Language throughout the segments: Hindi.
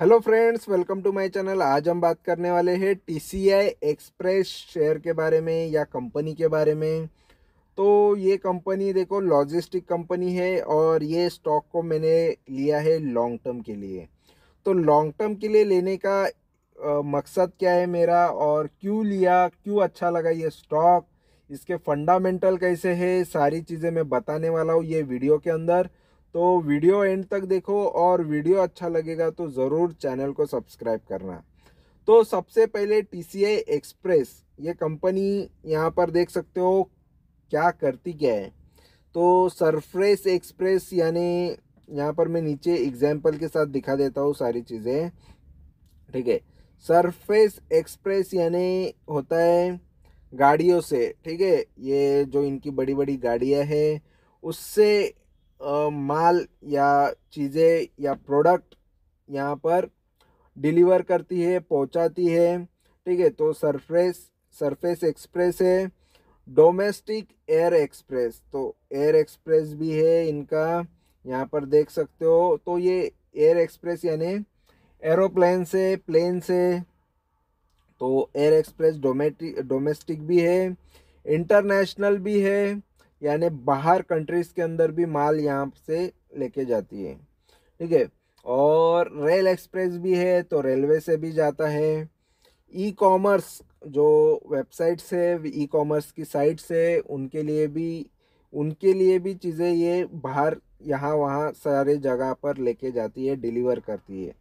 hello friends welcome to my channel आज हम बात करने वाले हैं टीसीआई एक्सप्रेस शेयर के बारे में या कंपनी के बारे में तो ये कंपनी देखो लॉजिस्टिक कंपनी है और ये स्टॉक को मैंने लिया है लॉन्ग टर्म के लिए तो लॉन्ग टर्म के लिए लेने का आ, मकसद क्या है मेरा और क्यों लिया क्यों अच्छा लगा ये स्टॉक इसके फंडामेंटल कैसे है सारी चीज़ें मैं बताने वाला हूँ ये वीडियो के अंदर तो वीडियो एंड तक देखो और वीडियो अच्छा लगेगा तो ज़रूर चैनल को सब्सक्राइब करना तो सबसे पहले टी सी एक्सप्रेस ये कंपनी यहाँ पर देख सकते हो क्या करती क्या है तो सरफ्रेस एक्सप्रेस यानी यहाँ पर मैं नीचे एग्जाम्पल के साथ दिखा देता हूँ सारी चीज़ें ठीक है सरफेस एक्सप्रेस यानी होता है गाड़ियों से ठीक है ये जो इनकी बड़ी बड़ी गाड़ियाँ हैं उससे माल या चीज़ें या प्रोडक्ट यहाँ पर डिलीवर करती है पहुँचाती है ठीक है तो सरफेस सरफेस एक्सप्रेस है डोमेस्टिक एयर एक्सप्रेस तो एयर एक्सप्रेस भी है इनका यहाँ पर देख सकते हो तो ये एयर एक्सप्रेस यानी एरोप्लेन से प्लेन से तो एयर एक्सप्रेस डोमेटिक डोमेस्टिक भी है इंटरनेशनल भी है यानी बाहर कंट्रीज़ के अंदर भी माल यहाँ से लेके जाती है ठीक है और रेल एक्सप्रेस भी है तो रेलवे से भी जाता है ई कॉमर्स जो वेबसाइट्स है ई कॉमर्स की साइट्स है उनके लिए भी उनके लिए भी चीज़ें ये बाहर यहाँ वहाँ सारे जगह पर लेके जाती है डिलीवर करती है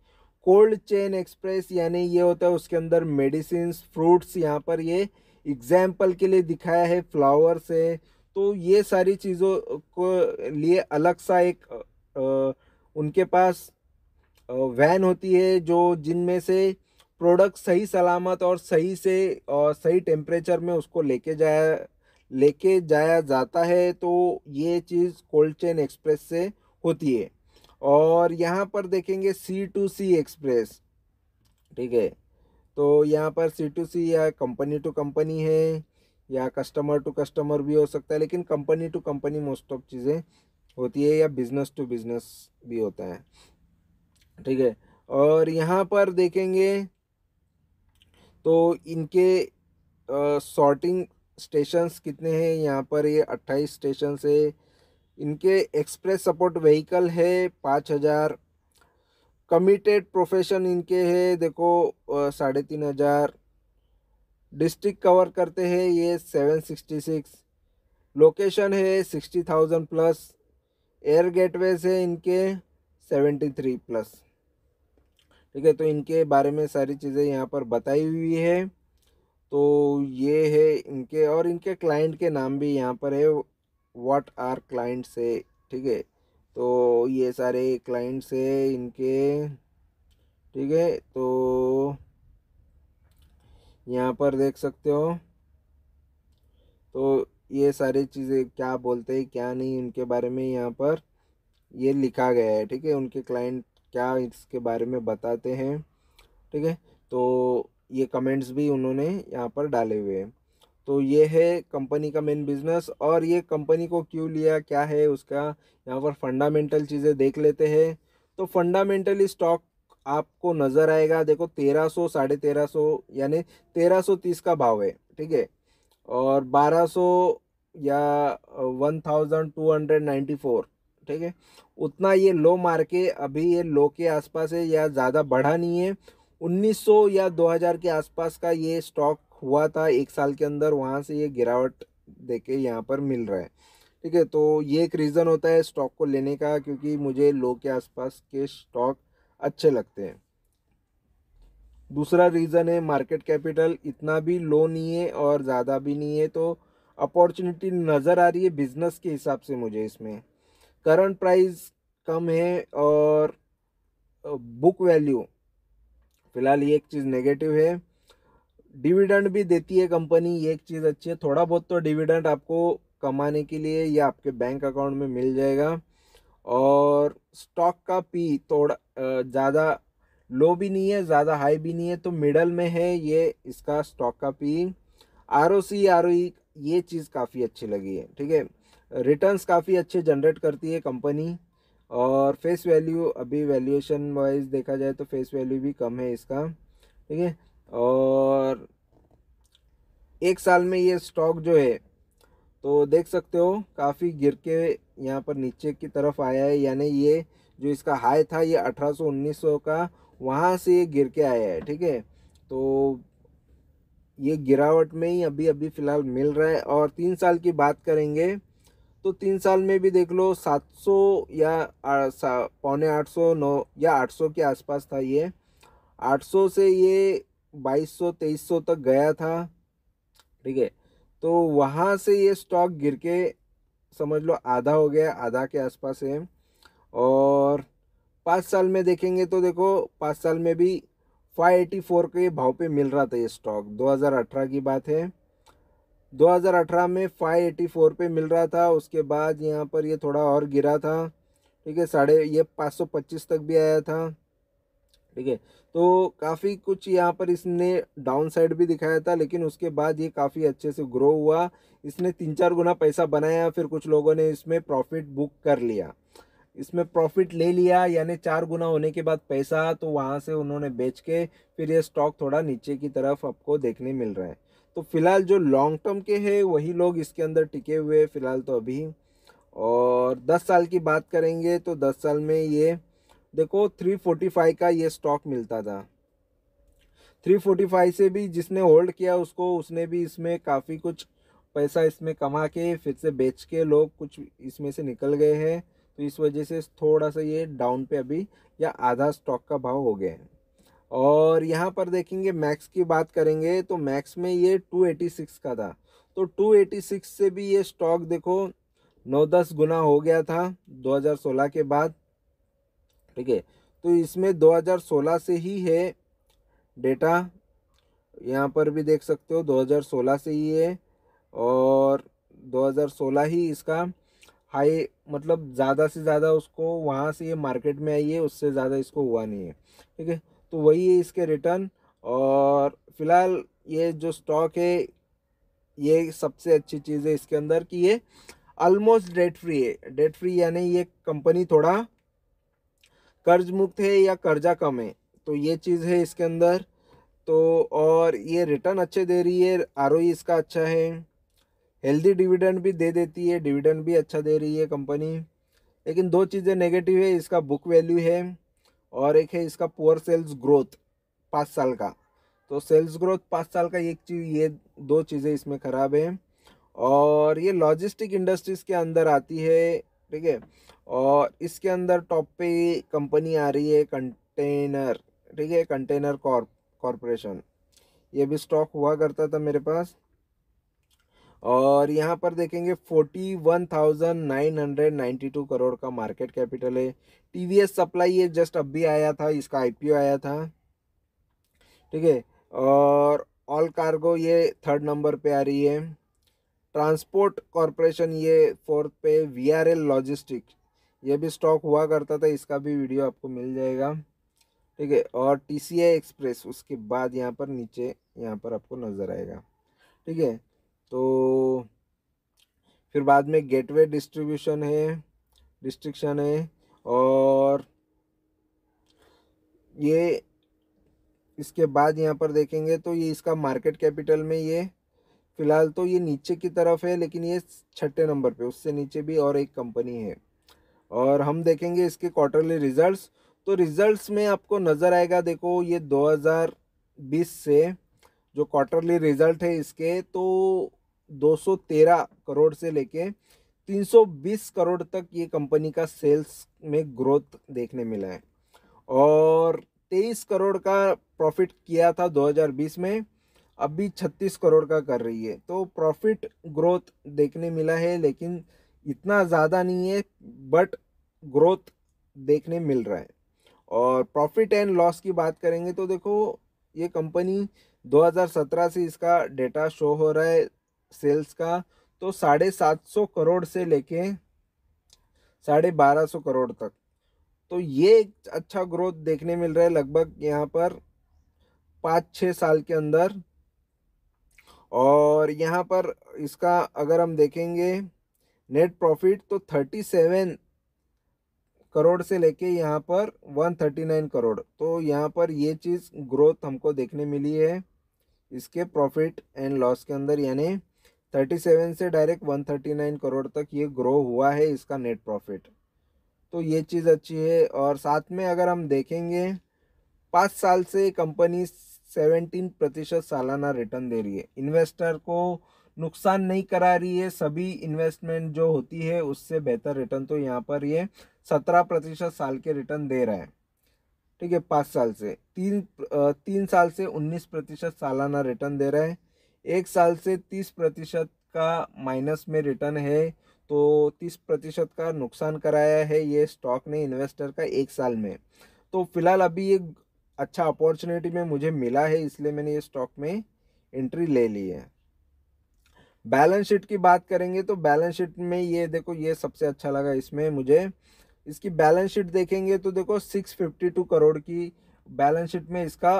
कोल्ड चेन एक्सप्रेस यानी ये होता है उसके अंदर मेडिसिन फ्रूट्स यहाँ पर ये एग्जाम्पल के लिए दिखाया है फ्लावर्स है तो ये सारी चीज़ों को लिए अलग सा एक आ, उनके पास वैन होती है जो जिनमें से प्रोडक्ट सही सलामत और सही से और सही टेम्परेचर में उसको लेके जाया लेके जाया जाता है तो ये चीज़ कोल्ड चेन एक्सप्रेस से होती है और यहाँ पर देखेंगे सी टू सी एक्सप्रेस ठीक है तो यहाँ पर सी टू सी या कंपनी टू कंपनी है या कस्टमर टू कस्टमर भी हो सकता है लेकिन company to company most of चीज़ें होती है या बिजनेस टू बिजनेस भी होता है ठीक है और यहाँ पर देखेंगे तो इनके सॉर्टिंग स्टेशंस कितने हैं यहाँ पर ये अट्ठाईस स्टेशन है इनके एक्सप्रेस सपोर्ट व्हीकल है पाँच हज़ार कमिटेड प्रोफेशन इनके है देखो साढ़े तीन हज़ार डिस्ट्रिक्ट कवर करते हैं ये 766 लोकेशन है 60,000 प्लस एयर गेटवेज है इनके 73 प्लस ठीक है तो इनके बारे में सारी चीज़ें यहाँ पर बताई हुई है तो ये है इनके और इनके क्लाइंट के नाम भी यहाँ पर है व्हाट आर क्लाइंट्स है ठीक है तो ये सारे क्लाइंट्स है इनके ठीक है तो यहाँ पर देख सकते हो तो ये सारी चीज़ें क्या बोलते हैं क्या नहीं उनके बारे में यहाँ पर ये लिखा गया है ठीक है उनके क्लाइंट क्या इसके बारे में बताते हैं ठीक है तो ये कमेंट्स भी उन्होंने यहाँ पर डाले हुए हैं तो ये है कंपनी का मेन बिजनेस और ये कंपनी को क्यों लिया क्या है उसका यहाँ पर फंडामेंटल चीज़ें देख लेते हैं तो फंडामेंटली स्टॉक आपको नज़र आएगा देखो तेरह सौ साढ़े तेरह सौ यानी तेरह सौ तीस का भाव है ठीक है और बारह सौ या one thousand two hundred ninety four ठीक है उतना ये लो मार के अभी ये लो के आसपास है या ज़्यादा बढ़ा नहीं है उन्नीस सौ या दो हज़ार के आसपास का ये स्टॉक हुआ था एक साल के अंदर वहाँ से ये गिरावट देके यहाँ पर मिल रहा है ठीक है तो ये एक रीज़न होता है स्टॉक को लेने का क्योंकि मुझे लो के आसपास के स्टॉक अच्छे लगते हैं दूसरा रीज़न है मार्केट कैपिटल इतना भी लो नहीं है और ज़्यादा भी नहीं है तो अपॉर्चुनिटी नज़र आ रही है बिज़नेस के हिसाब से मुझे इसमें करंट प्राइस कम है और बुक वैल्यू फ़िलहाल ये एक चीज़ नेगेटिव है डिविडेंड भी देती है कंपनी ये एक चीज़ अच्छी है थोड़ा बहुत तो डिविडेंड आपको कमाने के लिए या आपके बैंक अकाउंट में मिल जाएगा और स्टॉक का पी थोड़ा ज़्यादा लो भी नहीं है ज़्यादा हाई भी नहीं है तो मिडल में है ये इसका स्टॉक का P R O C R O ये चीज़ काफ़ी अच्छी लगी है ठीक है रिटर्न्स काफ़ी अच्छे जनरेट करती है कंपनी और फेस वैल्यू अभी वैल्यूएशन वाइज देखा जाए तो फेस वैल्यू भी कम है इसका ठीक है और एक साल में ये स्टॉक जो है तो देख सकते हो काफ़ी गिर के यहाँ पर नीचे की तरफ आया है यानी ये जो इसका हाई था ये 1800-1900 का वहाँ से ये गिर के आया है ठीक है तो ये गिरावट में ही अभी अभी फ़िलहाल मिल रहा है और तीन साल की बात करेंगे तो तीन साल में भी देख लो 700 या पौने 800 नौ या 800 के आसपास था ये 800 से ये 2200 2300 तक गया था ठीक है तो वहाँ से ये स्टॉक गिर के समझ लो आधा हो गया आधा के आसपास है और पाँच साल में देखेंगे तो देखो पाँच साल में भी 584 के भाव पे मिल रहा था ये स्टॉक 2018 की बात है 2018 में 584 पे मिल रहा था उसके बाद यहाँ पर ये थोड़ा और गिरा था ठीक है साढ़े ये 525 तक भी आया था ठीक है तो काफ़ी कुछ यहाँ पर इसने डाउन साइड भी दिखाया था लेकिन उसके बाद ये काफ़ी अच्छे से ग्रो हुआ इसने तीन चार गुना पैसा बनाया फिर कुछ लोगों ने इसमें प्रॉफिट बुक कर लिया इसमें प्रॉफिट ले लिया यानी चार गुना होने के बाद पैसा तो वहाँ से उन्होंने बेच के फिर ये स्टॉक थोड़ा नीचे की तरफ आपको देखने मिल रहा है तो फिलहाल जो लॉन्ग टर्म के हैं वही लोग इसके अंदर टिके हुए फ़िलहाल तो अभी और 10 साल की बात करेंगे तो 10 साल में ये देखो 345 का ये स्टॉक मिलता था 345 से भी जिसने होल्ड किया उसको उसने भी इसमें काफ़ी कुछ पैसा इसमें कमा के फिर से बेच के लोग कुछ इसमें से निकल गए हैं तो इस वजह से थोड़ा सा ये डाउन पे अभी या आधा स्टॉक का भाव हो गया है और यहाँ पर देखेंगे मैक्स की बात करेंगे तो मैक्स में ये 286 का था तो 286 से भी ये स्टॉक देखो नौ दस गुना हो गया था 2016 के बाद ठीक है तो इसमें 2016 से ही है डेटा यहाँ पर भी देख सकते हो 2016 से ही है और 2016 ही इसका हाई मतलब ज़्यादा से ज़्यादा उसको वहाँ से ये मार्केट में आई है उससे ज़्यादा इसको हुआ नहीं है ठीक है तो वही है इसके रिटर्न और फिलहाल ये जो स्टॉक है ये सबसे अच्छी चीज़ है इसके अंदर कि ये ऑलमोस्ट डेट फ्री है डेट फ्री यानी ये कंपनी थोड़ा कर्ज मुक्त है या कर्जा कम है तो ये चीज़ है इसके अंदर तो और ये रिटर्न अच्छे दे रही है आर e इसका अच्छा है हेल्दी डिविडेंड भी दे देती है डिविडेंड भी अच्छा दे रही है कंपनी लेकिन दो चीज़ें नेगेटिव है इसका बुक वैल्यू है और एक है इसका पुअर सेल्स ग्रोथ पाँच साल का तो सेल्स ग्रोथ पाँच साल का एक चीज़ ये दो चीज़ें इसमें ख़राब है और ये लॉजिस्टिक इंडस्ट्रीज़ के अंदर आती है ठीक है और इसके अंदर टॉप पे कंपनी आ रही है कंटेनर ठीक है कंटेनर कॉरपोरेशन ये भी स्टॉक हुआ करता था मेरे पास और यहाँ पर देखेंगे forty one thousand nine hundred ninety two crore का मार्केट कैपिटल है टी वी एस सप्लाई ये जस्ट अब भी आया था इसका आई पी ओ आया था ठीक है और ऑल कार्गो ये थर्ड नंबर पे आ रही है ट्रांसपोर्ट कॉरपोरेशन ये फोर्थ पे वी आर एल लॉजिस्टिक्स ये भी स्टॉक हुआ करता था इसका भी वीडियो आपको मिल जाएगा ठीक है और टी सी आई एक्सप्रेस उसके बाद यहाँ पर नीचे यहाँ पर आपको नज़र आएगा ठीक है तो फिर बाद में गेटवे डिस्ट्रीब्यूशन है डिस्ट्रिक्शन है और ये इसके बाद यहाँ पर देखेंगे तो ये इसका मार्केट कैपिटल में ये फ़िलहाल तो ये नीचे की तरफ है लेकिन ये छठे नंबर पे उससे नीचे भी और एक कंपनी है और हम देखेंगे इसके क्वार्टरली रिजल्ट्स तो रिजल्ट्स में आपको नज़र आएगा देखो ये 2020 से जो क्वार्टरली रिजल्ट है इसके तो 213 करोड़ से लेके 320 करोड़ तक ये कंपनी का सेल्स में ग्रोथ देखने मिला है और 23 करोड़ का प्रॉफिट किया था 2020 में अभी 36 करोड़ का कर रही है तो प्रॉफिट ग्रोथ देखने मिला है लेकिन इतना ज़्यादा नहीं है बट ग्रोथ देखने मिल रहा है और प्रॉफिट एंड लॉस की बात करेंगे तो देखो ये कंपनी 2017 से इसका डेटा शो हो रहा है सेल्स का तो साढ़े सात सौ करोड़ से लेके साढ़े बारह सौ करोड़ तक तो ये एक अच्छा ग्रोथ देखने मिल रहा है लगभग यहाँ पर पाँच छः साल के अंदर और यहाँ पर इसका अगर हम देखेंगे नेट प्रॉफिट तो थर्टी सेवन करोड़ से लेके यहाँ पर वन थर्टी नाइन करोड़ तो यहाँ पर ये चीज़ ग्रोथ हमको देखने मिली है इसके प्रॉफिट एंड लॉस के अंदर यानी थर्टी सेवन से direct one thirty nine crore तक ये ग्रो हुआ है इसका नेट प्रॉफिट तो ये चीज़ अच्छी है और साथ में अगर हम देखेंगे पाँच साल से कंपनी सेवेंटीन प्रतिशत सालाना रिटर्न दे रही है इन्वेस्टर को नुकसान नहीं करा रही है सभी इन्वेस्टमेंट जो होती है उससे बेहतर रिटर्न तो यहाँ पर ये सत्रह प्रतिशत साल के रिटर्न दे रहा है ठीक है पाँच साल से तीन तीन साल से उन्नीस प्रतिशत सालाना रिटर्न दे रहा है एक साल से तीस प्रतिशत का माइनस में रिटर्न है तो तीस प्रतिशत का नुकसान कराया है ये स्टॉक ने इन्वेस्टर का एक साल में तो फिलहाल अभी ये अच्छा अपॉर्चुनिटी में मुझे मिला है इसलिए मैंने ये स्टॉक में एंट्री ले ली है बैलेंस शीट की बात करेंगे तो बैलेंस शीट में ये देखो ये सबसे अच्छा लगा इसमें मुझे इसकी बैलेंस शीट देखेंगे तो देखो 652 करोड़ की बैलेंस शीट में इसका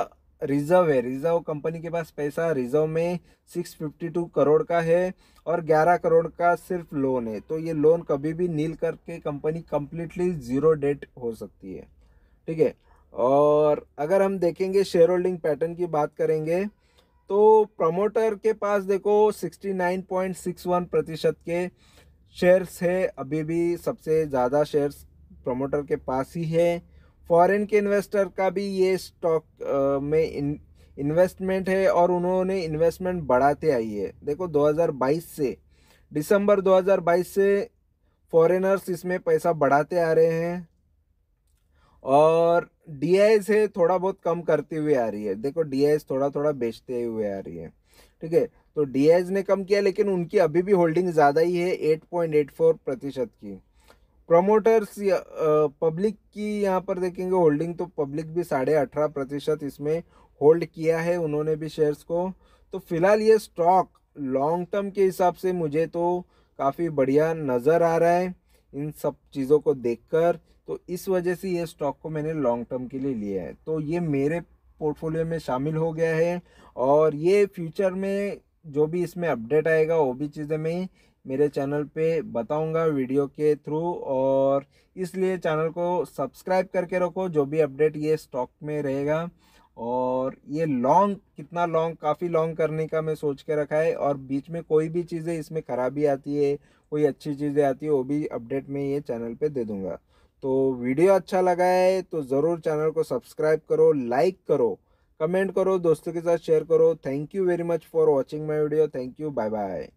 रिजर्व है रिजर्व कंपनी के पास पैसा रिजर्व में 652 करोड़ का है और 11 करोड़ का सिर्फ लोन है तो ये लोन कभी भी नील करके कंपनी कम्प्लीटली ज़ीरो डेट हो सकती है ठीक है और अगर हम देखेंगे शेयर होल्डिंग पैटर्न की बात करेंगे तो प्रमोटर के पास देखो 69.61 प्रतिशत के शेयर्स है अभी भी सबसे ज़्यादा शेयर्स प्रमोटर के पास ही है फॉरेन के इन्वेस्टर का भी ये स्टॉक में इन, इन्वेस्टमेंट है और उन्होंने इन्वेस्टमेंट बढ़ाते आई है देखो 2022 से दिसंबर 2022 से फॉरेनर्स इसमें पैसा बढ़ाते आ रहे हैं और डी से थोड़ा बहुत कम करती हुई आ रही है देखो डी थोड़ा थोड़ा बेचते हुए आ रही है ठीक है तो डी ने कम किया लेकिन उनकी अभी भी होल्डिंग ज़्यादा ही है 8.84 प्रतिशत की प्रमोटर्स पब्लिक की यहाँ पर देखेंगे होल्डिंग तो पब्लिक भी साढ़े अठारह प्रतिशत इसमें होल्ड किया है उन्होंने भी शेयर्स को तो फिलहाल ये स्टॉक लॉन्ग टर्म के हिसाब से मुझे तो काफ़ी बढ़िया नज़र आ रहा है इन सब चीज़ों को देखकर तो इस वजह से ये स्टॉक को मैंने लॉन्ग टर्म के लिए लिया है तो ये मेरे पोर्टफोलियो में शामिल हो गया है और ये फ्यूचर में जो भी इसमें अपडेट आएगा वो भी चीज़ें मैं मेरे चैनल पे बताऊंगा वीडियो के थ्रू और इसलिए चैनल को सब्सक्राइब करके रखो जो भी अपडेट ये स्टॉक में रहेगा और ये लॉन्ग कितना लॉन्ग काफ़ी लॉन्ग करने का मैं सोच के रखा है और बीच में कोई भी चीज़ें इसमें ख़राबी आती है कोई अच्छी चीज़ें आती है वो भी अपडेट में ये चैनल पे दे दूँगा तो वीडियो अच्छा लगा है तो ज़रूर चैनल को सब्सक्राइब करो लाइक करो कमेंट करो दोस्तों के साथ शेयर करो thank you very much for watching my video thank you bye bye